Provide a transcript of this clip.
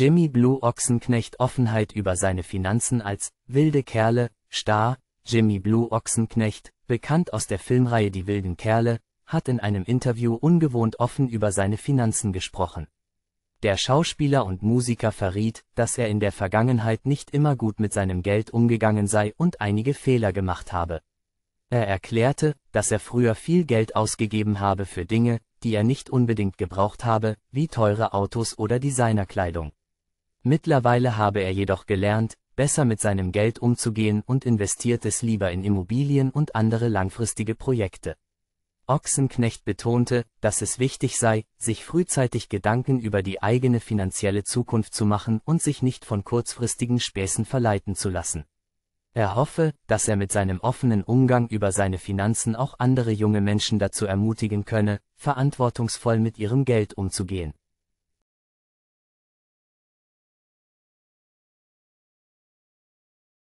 Jimmy Blue Ochsenknecht Offenheit über seine Finanzen als wilde Kerle, Star, Jimmy Blue Ochsenknecht, bekannt aus der Filmreihe Die wilden Kerle, hat in einem Interview ungewohnt offen über seine Finanzen gesprochen. Der Schauspieler und Musiker verriet, dass er in der Vergangenheit nicht immer gut mit seinem Geld umgegangen sei und einige Fehler gemacht habe. Er erklärte, dass er früher viel Geld ausgegeben habe für Dinge, die er nicht unbedingt gebraucht habe, wie teure Autos oder Designerkleidung. Mittlerweile habe er jedoch gelernt, besser mit seinem Geld umzugehen und investiert es lieber in Immobilien und andere langfristige Projekte. Ochsenknecht betonte, dass es wichtig sei, sich frühzeitig Gedanken über die eigene finanzielle Zukunft zu machen und sich nicht von kurzfristigen Späßen verleiten zu lassen. Er hoffe, dass er mit seinem offenen Umgang über seine Finanzen auch andere junge Menschen dazu ermutigen könne, verantwortungsvoll mit ihrem Geld umzugehen.